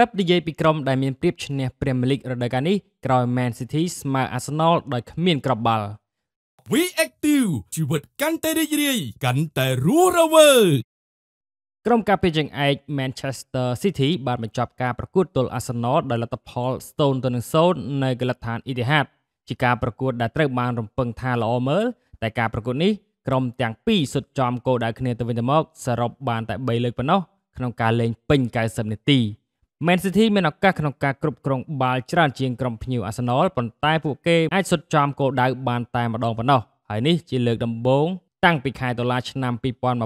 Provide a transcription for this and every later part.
Pep និយាយពីក្រុមដែលមានព្រៀបឈ្នះ Premier League រដូវកាលនេះក្រោយ Man City ស្មើ Arsenal ដោយគ្មានគ្រាប់បាល់ We Active ជីវិតកាន់តែរីករាយកាន់តែរស់រវើកក្រុមការពារជើងឯក Manchester City បានបញ្ចប់ការប្រកួតទល់ Arsenal ដោយលទ្ធផល0-0នៅកីឡដ្ឋាន Etihad ជាការប្រកួតដែលត្រូវបានរំពឹងថាល្អមើលតែការប្រកួតនេះក្រុមទាំងពីរសុទ្ធចំគោលដៅគ្នាទៅវិញទៅមកសរុបបាន តែ3លើកប៉ុណ្ណោះក្នុងការលេងពេញ90នាទី Man City មានឱកាសក្នុងការគ្រប់គ្រងបាល់ច្រើនជាងក្រុមភ្ញៀវ Arsenal ប៉ុន្តែពួកគេអាចសុទ្ធចំគោលដៅបានតែម្ដងប៉ុណ្ណោះហើយនេះ ជាលើកដំបូងតាំងពីខែតុលាឆ្នាំ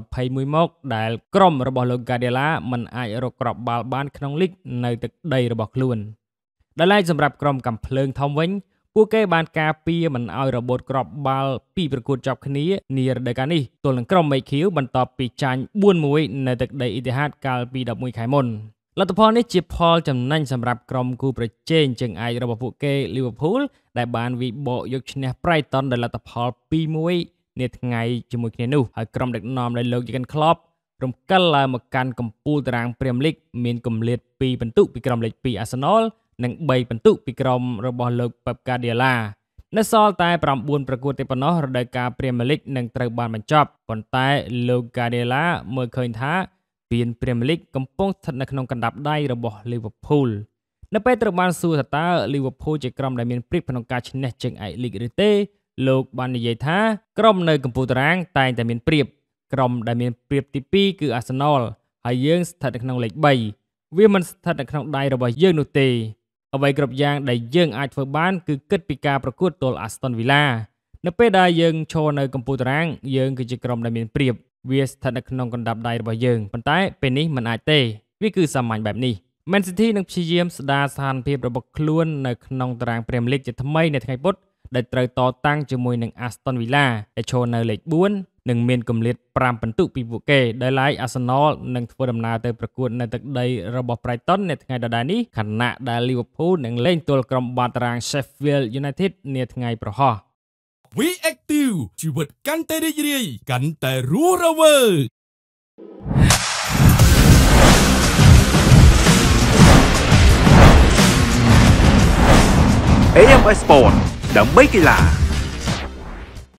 2021មក ដែលក្រុមរបស់លោក Guardiola មិនអាចរកគ្រាប់បាល់បាន ក្នុងលីកនៅទឹកដីរបស់ខ្លួនដែលឡែកសម្រាប់ក្រុមកំភ្លើងធំវិញ ពួកគេបានការពារមិនឲ្យរបូតគ្រាប់បាល់ពីប្រកួតចាប់គ្នានារដូវកាលនេះទល់នឹងក្រុមមេឃីវបន្ទាប់ពីចាញ់4-1នៅទឹកដីអ៊ីទីហាតកាលពី11ខែមុនលទ្ធផលនេះជាផលចំណេញសម្រាប់ក្រុមគូប្រជែងជើងឯករបស់ពួកគេ Liverpool ដែលបានវាយបកយកឈ្នះ Brighton ដោយលទ្ធផល2-1នាថ្ងៃជាមួយគ្នានោះហើយក្រុមដឹកនាំដោយលោក Jurgen Klopp រំកិលឡើងមកកាន់កំពូលតារាង Premier League មានគម្លាត2ពិន្ទុពីក្រុមលេខ2 Arsenal និង3ពិន្ទុពីក្រុមរបស់លោក Pep Guardiola នៅសល់តែ9ប្រកួតទេប៉ុណ្ណោះរដូវកាល Premier League នឹងត្រូវបានបញ្ចប់ប៉ុន្តែលោក Guardiola មើលឃើញថាពានព្រីមៀរលីកកំពុងស្ថិតនៅក្នុងកណ្ដាប់ដៃរបស់លីវើពូលនៅពេលត្រូវបានសួរថាតើលីវើពូលជាក្រុមដែលមានព្រៀបក្នុងការឈ្នះជើងឯកលីកឬទេលោកបាននិយាយថាក្រុមនៅកម្ពុជាតារាងតែងតែមានព្រៀបក្រុមដែលមានព្រៀបទី2គឺអាសណលហើយយើងស្ថិតនៅក្នុងលេខ3វាមិនស្ថិតនៅក្នុងដៃរបស់យើងនោះទេអ្វីគ្រប់យ៉ាងដែលយើងអាចធ្វើបាន គឺគិតពីការប្រកួតទល់ Aston Villa នៅពេលដែលយើងឈរនៅកំពូលតារាងយើងគឺជាក្រុមដែលមានប្រៀបវាស្ថិតនៅក្នុងកណ្ដាប់ដៃរបស់យើងប៉ុន្តែពេលនេះមិនអាចទេវាគឺសាមញ្ញបែបនេះ Man City នឹងព្យាយាមស្ដារស្ថានភាពរបស់ខ្លួននៅក្នុងតារាង Premier League ជាថ្មីនៅថ្ងៃពុធដែលត្រូវតតាំងជាមួយនឹង Aston Villa ដែលឈរនៅលេខ4និងមានគម្លាត5ពិន្ទុពីពួកគេដោយឡែក Arsenal នឹងធ្វើដំណើរទៅប្រកួតនៅទឹកដីរបស់ Brighton នៅថ្ងៃដដែលនេះខណៈដែល Liverpool នឹងលេងទល់ក្រុមបាតារាង Sheffield United នាថ្ងៃប្រហោះ Reactive ជីវិតកាន់តែរីករាយកាន់តែរស់រវើកអេមអេសស្ព័តដើម្បីកីឡា